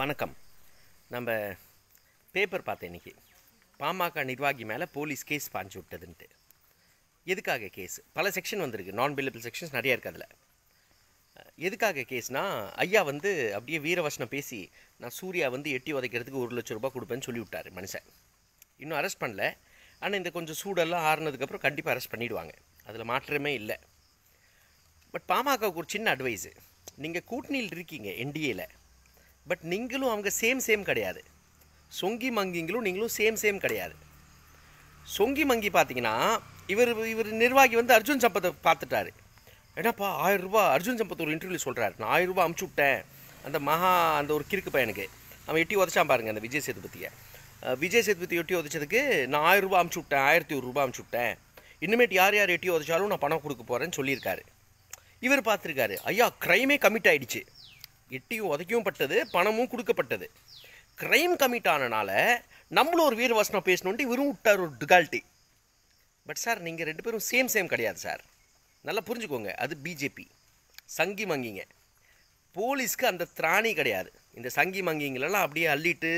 வணக்கம் நம்ம பேப்பர் பார்த்தேன் இன்றைக்கி பாமக நிர்வாகி மேலே போலீஸ் கேஸ் பாஞ்சு விட்டதுன்ட்டு எதுக்காக கேஸ் பல செக்ஷன் வந்திருக்கு நான் பில்லபிள் செக்ஷன்ஸ் நிறையா இருக்குது அதில் எதுக்காக கேஸ்னால் ஐயா வந்து அப்படியே வீரவசனம் பேசி நான் சூர்யா வந்து எட்டி உதைக்கிறதுக்கு ஒரு லட்ச ரூபா கொடுப்பேன்னு சொல்லி விட்டார் மனுஷன் இன்னும் அரெஸ்ட் பண்ணல ஆனால் இந்த கொஞ்சம் சூடெல்லாம் ஆறுனதுக்கப்புறம் கண்டிப்பாக அரெஸ்ட் பண்ணிவிடுவாங்க அதில் மாற்றமே இல்லை பட் பாமகவுக்கு ஒரு சின்ன அட்வைஸு நீங்கள் கூட்டணியில் இருக்கீங்க என்டிஏல பட் நீங்களும் அவங்க சேம் சேம் கிடையாது சொங்கி மங்கிங்களும் நீங்களும் சேம் சேம் கிடையாது சொங்கி மங்கி பார்த்தீங்கன்னா இவர் இவர் நிர்வாகி வந்து அர்ஜுன் சம்பத்தை பார்த்துட்டாரு என்னப்பா ஆயிரம் ரூபா அர்ஜுன் சம்பத் ஒரு இன்டர்வியூ சொல்கிறார் நான் ஆயிரம் ரூபா அமுச்சு விட்டேன் அந்த மகா அந்த ஒரு கிறுக்கு பையனுக்கு அவன் எட்டி உதச்சான் பாருங்க அந்த விஜய் சேதுபதியை விஜய் சேதுபதி எட்டி உதச்சதுக்கு நான் ஆயிரம் ரூபா அமுச்சு விட்டேன் ஆயிரத்தி ஒரு ரூபா அமுச்சு விட்டேன் இனிமேட்டு யார் யார் எட்டி உதச்சாலும் நான் பணம் கொடுக்க போகிறேன்னு சொல்லியிருக்காரு இவர் பார்த்துருக்காரு ஐயா க்ரைமே கமிட் ஆகிடுச்சு எட்டியும் உதைக்கவும் பட்டது பணமும் கொடுக்கப்பட்டது கிரைம் கமிட் ஆனனால நம்மளும் ஒரு வீரவாசனம் பேசணுன்ட்டு விட்டார் ஒரு டுகால்ட்டி பட் சார் நீங்கள் ரெண்டு பேரும் சேம் சேம் கிடையாது சார் நல்லா புரிஞ்சுக்கோங்க அது பிஜேபி சங்கி மங்கிங்க போலீஸ்க்கு அந்த திராணி கிடையாது இந்த சங்கி மங்கிங்களெல்லாம் அப்படியே அள்ளிட்டு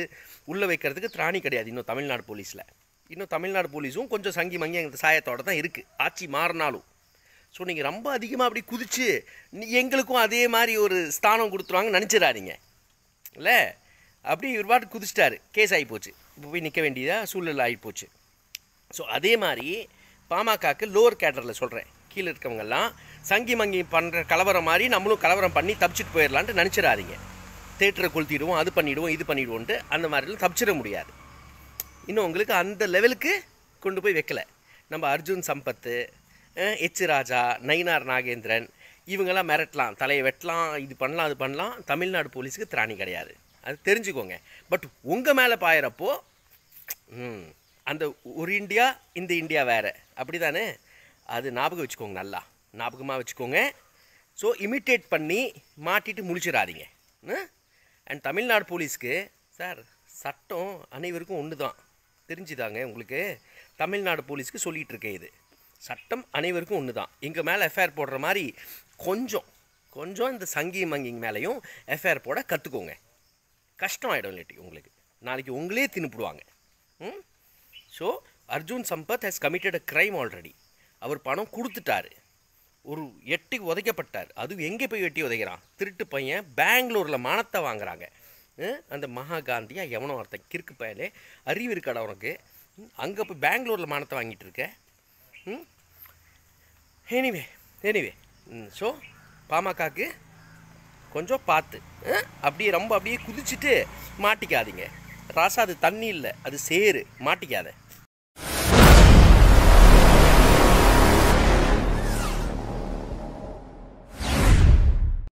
உள்ளே வைக்கிறதுக்கு திராணி கிடையாது இன்னும் தமிழ்நாடு போலீஸில் இன்னும் தமிழ்நாடு போலீஸும் கொஞ்சம் சங்கி மங்கி அந்த சாயத்தோடு தான் இருக்குது ஆட்சி மாறினாலும் ஸோ நீங்கள் ரொம்ப அதிகமாக அப்படி குதித்து எங்களுக்கும் அதே மாதிரி ஒரு ஸ்தானம் கொடுத்துருவாங்க நினச்சிடாதீங்க இல்லை அப்படி ஒரு பாட்டு குதிச்சிட்டாரு கேஸ் ஆகி போச்சு இப்போ போய் நிற்க வேண்டியதாக சூழ்நிலை ஆகி போச்சு ஸோ அதே மாதிரி பாமகக்கு லோவர் கேட்டரில் சொல்கிறேன் கீழே இருக்கவங்கெல்லாம் சங்கி மங்கி பண்ணுற கலவரம் மாதிரி நம்மளும் கலவரம் பண்ணி தப்பிச்சிட்டு போயிடலான்ட்டு நினச்சிடாதீங்க தேட்டரை கொளுத்திடுவோம் அது பண்ணிவிடுவோம் இது பண்ணிவிடுவோன்ட்டு அந்த மாதிரிலாம் தப்பிச்சிட முடியாது இன்னும் உங்களுக்கு அந்த லெவலுக்கு கொண்டு போய் வைக்கலை நம்ம அர்ஜுன் சம்பத்து எச்சு ராஜா நயினார் நாகேந்திரன் இவங்கெல்லாம் மிரட்டலாம் தலையை வெட்டலாம் இது பண்ணலாம் அது பண்ணலாம் தமிழ்நாடு போலீஸுக்கு திராணி கிடையாது அது தெரிஞ்சுக்கோங்க பட் உங்கள் மேலே பாயிறப்போ அந்த ஒரு இந்தியா இந்த இந்தியா வேறு அப்படி தானே அது ஞாபகம் வச்சுக்கோங்க நல்லா ஞாபகமாக வச்சுக்கோங்க ஸோ இமிட்டேட் பண்ணி மாட்டிட்டு முடிச்சிடாதீங்க அண்ட் தமிழ்நாடு போலீஸ்க்கு சார் சட்டம் அனைவருக்கும் ஒன்று தான் தெரிஞ்சுதாங்க உங்களுக்கு தமிழ்நாடு போலீஸ்க்கு சொல்லிகிட்ருக்கேன் இது சட்டம் அனைவருக்கும் ஒன்று தான் எங்கள் மேலே எஃப்ஐஆர் போடுற மாதிரி கொஞ்சம் கொஞ்சம் இந்த சங்கி மங்கிங் மேலேயும் எஃப்ஐஆர் போட கற்றுக்கோங்க கஷ்டம் ஆகிடும் இல்லாட்டி உங்களுக்கு நாளைக்கு உங்களே தின்னுப்பிடுவாங்க hmm so Arjun Sampath has committed a crime already அவர் பணம் கொடுத்துட்டாரு ஒரு எட்டி உதைக்கப்பட்டார் அதுவும் எங்கே போய் எட்டி உதைக்கிறான் திருட்டு பையன் பெங்களூரில் மானத்தை வாங்குறாங்க அந்த மகா காந்தியாக எவனோ ஒருத்தன் கிறுக்கு பயலே அறிவு இருக்காடா உனக்கு அங்கே போய் பெங்களூரில் மானத்தை வாங்கிட்டு இருக்கேன் எனிவே எனிவே ஸோ பாமகக்கு கொஞ்சம் பார்த்து அப்படியே ரொம்ப அப்படியே குதிச்சுட்டு மாட்டிக்காதீங்க ராசா அது தண்ணி இல்லை அது சேரு மாட்டிக்காத